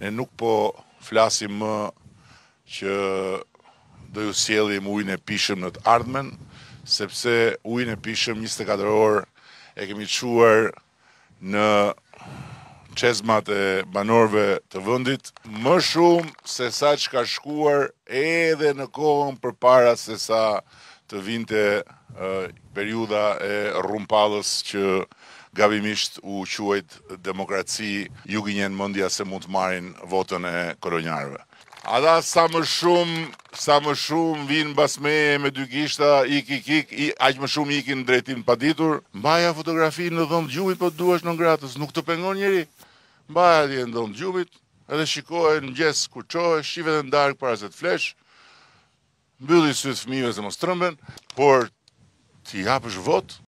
ne nuk po flasim më që do ju sjellim ujin e pishëm në të ardhmen, sepse ujin e pishëm 24 orë e kemi çuar në çezmat e banorëve të vendit më shumë se sa që ka shkuar edhe në kohën përpara se sa të vinte periuda periudha e rrumpallës që gabimisht u quajt demokraci, ju gjenjen mëndja se mund të marin votën e kolonjarëve. Ata sa më shumë, sa më shumë vinë basme me dy kishta, i kikik, ik, më shumë ikin drejtin pa ditur, mbaja fotografi në dhëmë gjumit për po duash në gratës, nuk të pengon njëri, mbaja dhe në dhëmë gjumit, edhe shikohet në gjesë ku qohë, shive dhe në darkë para se të flesh, mbyllis i sëtë fëmive se mos trëmben, por t'i hapësh votë,